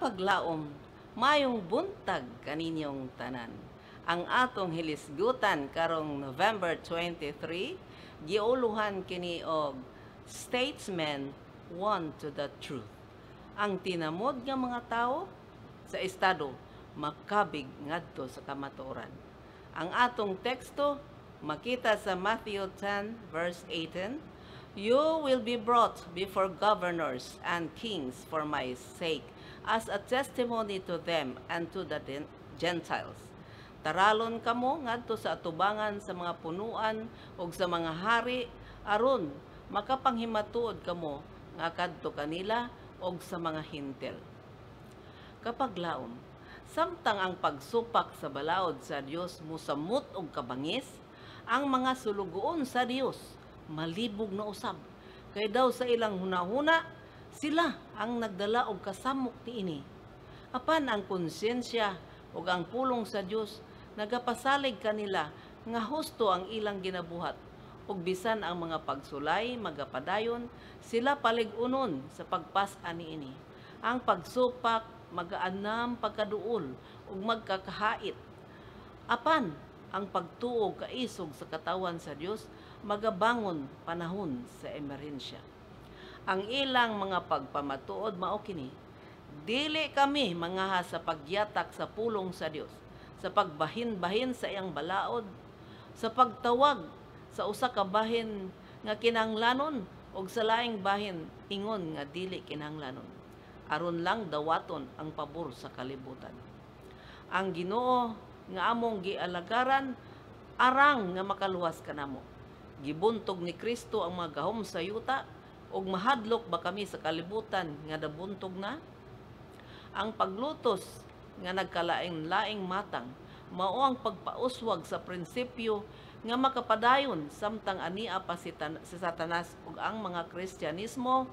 paglaom, mayong buntag kaninyong tanan. Ang atong hilisgutan karong November 23, giuluhan kini og Statesmen Want to the Truth. Ang tinamod nga mga tao sa estado makabig ngadto sa kamatuoran. Ang atong teksto makita sa Matthew 10 verse 18 You will be brought before governors and kings for my sake, as a testimony to them and to the Gentiles. Taralon kamo ngadto sa atubangan sa mga punuan ug sa mga hari aron makapanghimatuod kamo nga kadto kanila og sa mga hintel. Kapag laom, samtang ang pagsupak sa balaod sa Dios musamot og kabangis, ang mga sulugoon sa Dios malibog na usab. Kay daw sa ilang hunahuna, sila ang nagdala og kasamok niini. Apan ang konsensya ug ang pulong sa Dios nagapasalig kanila nga husto ang ilang ginabuhat Og bisan ang mga pagsulay magapadayon sila paligunon sa pagpas-a niini. Ang pagsupak magaanam pagkaduol ug magkakahait. Apan ang pagtuo kaisog sa katawan sa Dios magabangon panahon sa emerhensya. Ang ilang mga pagpamatuod mao kini dili kami mangaha sa pagyatak sa pulong sa Dios, sa pagbahin-bahin sa iyang balaod, sa pagtawag sa usa ka bahin nga kinanglanon og sa laing bahin ingon nga dili kinanglanon. Aron lang dawaton ang pabor sa kalibutan. Ang Ginoo nga among gialagaran arang nga makaluwas kanamo. Gibuntog ni Kristo ang mga gahom sa yuta ug mahadlok ba kami sa kalibutan nga nabuntog na? Ang paglutos nga nagkalaing-laing matang mao ang pagpauswag sa prinsipyo nga makapadayon samtang ania pa si, tan- si Satanas ug ang mga Kristiyanismo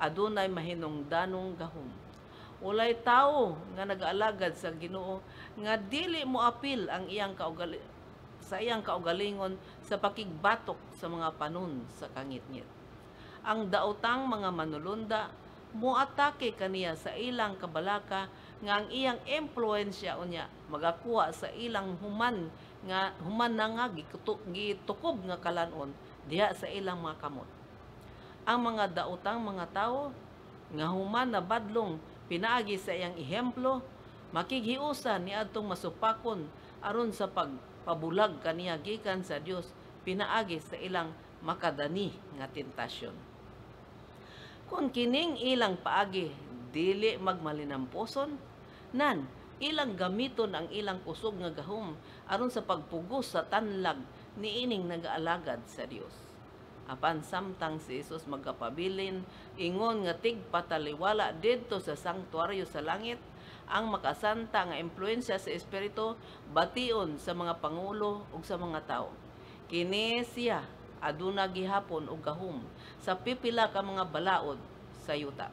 adunay mahinungdanong gahom. Walay tao nga nagaalagad sa Ginoo nga dili mo apil ang iyang kaugali sa iyang kaugalingon sa pakigbatok sa mga panon sa kangitngit. Ang daotang mga manulunda muatake kaniya sa ilang kabalaka nga ang iyang impluensya unya magakuha sa ilang human nga human na nga gitukob nga kalanon diha sa ilang mga kamot. Ang mga daotang mga tao nga human na badlong Pinaagi sa iyang ihemplo, makighiusan ni atong masupakon aron sa pagpabulag kaniya gikan sa Dios pinaagi sa ilang makadani nga tentasyon. Kung kining ilang paagi dili magmalinamposon, nan ilang gamiton ang ilang kusog nga gahom aron sa pagpugos sa tanlag niining nagaalagad sa Dios apan samtang si Isus magkapabilin ingon nga tigpataliwala didto sa sanktuaryo sa langit ang makasanta nga impluensya sa espiritu bation sa mga pangulo ug sa mga tao kini siya aduna gihapon og gahum sa pipila ka mga balaod sa yuta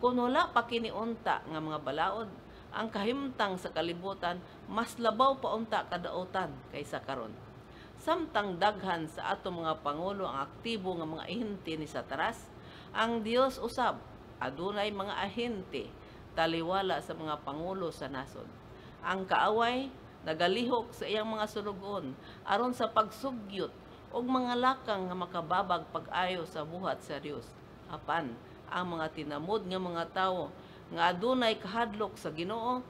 kun wala pa kiniunta nga mga balaod ang kahimtang sa kalibutan mas labaw pa unta kadaotan kaysa karon samtang daghan sa ato mga pangulo ang aktibo nga mga ahente ni Sataras, ang Dios usab adunay mga ahente taliwala sa mga pangulo sa nasod. Ang kaaway nagalihok sa iyang mga sulugon aron sa pagsugyot og mga lakang nga makababag pag-ayo sa buhat sa Dios. Apan ang mga tinamod nga mga tawo nga adunay kahadlok sa Ginoo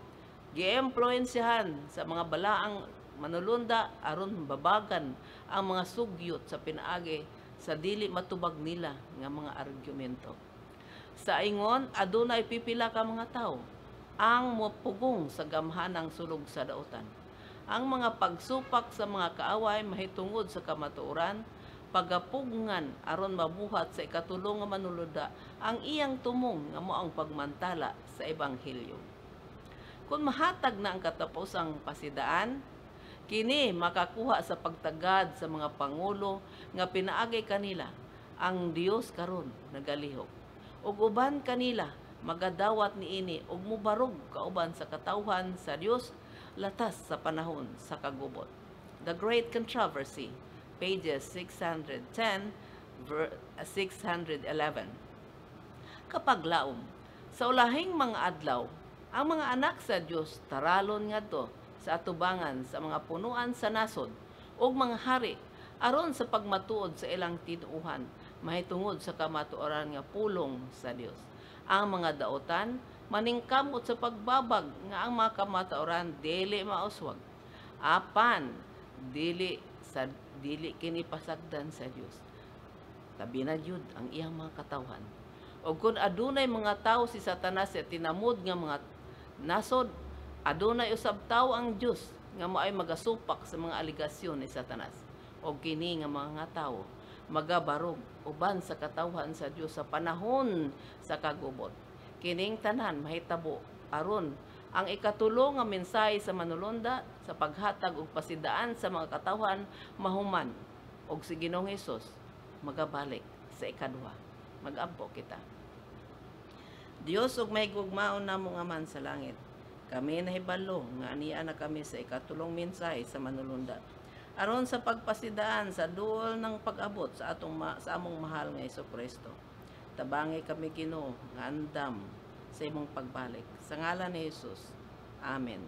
giempluwensyahan sa mga balaang manulunda aron babagan ang mga sugyot sa pinaagi sa dili matubag nila nga mga argumento. Sa ingon, aduna ipipila ka mga tao ang mapugong sa gamhanang sulog sa daotan. Ang mga pagsupak sa mga kaaway mahitungod sa kamatuoran, pagapugngan aron mabuhat sa ikatulong nga manuluda ang iyang tumong nga ang pagmantala sa ebanghelyo. Kung mahatag na ang katapusang pasidaan, Kini makakuha sa pagtagad sa mga pangulo nga pinaagay kanila ang Dios karon nagalihok. Ug uban kanila magadawat niini ug mubarog kauban sa katawhan sa Dios latas sa panahon sa kagubot. The Great Controversy, pages 610 611. Kapag laom, sa ulahing mga adlaw, ang mga anak sa Dios taralon nga to sa atubangan sa mga punuan sa nasod ug mga hari aron sa pagmatuod sa ilang tinuuhan mahitungod sa kamatuoran nga pulong sa Dios ang mga daotan maningkamot sa pagbabag nga ang mga kamatuoran dili mauswag apan dili sa dili kini pasagdan sa Dios tabi na jud ang iyang mga katawhan o kung adunay mga tao si Satanas sa tinamod nga mga nasod Adunay usab tawo ang Dios nga moay magasupak sa mga aligasyon ni Satanas og kini nga mga tawo magabarog uban sa katawhan sa Dios sa panahon sa kagubot. Kining tanan mahitabo aron ang ikatulo nga mensahe sa manulunda sa paghatag og pasidaan sa mga katawhan mahuman og si Ginoong Hesus magabalik sa ikaduha. Magampo kita. Dios og may gugmaon namo nga man sa langit kami nahibalo nga aniya na kami sa ikatulong mensahe sa manulundan. Aron sa pagpasidaan sa duol ng pag-abot sa atong ma sa among mahal nga Hesus Kristo. Tabangi kami Ginoo nga andam sa imong pagbalik. Sa ngalan ni Hesus. Amen.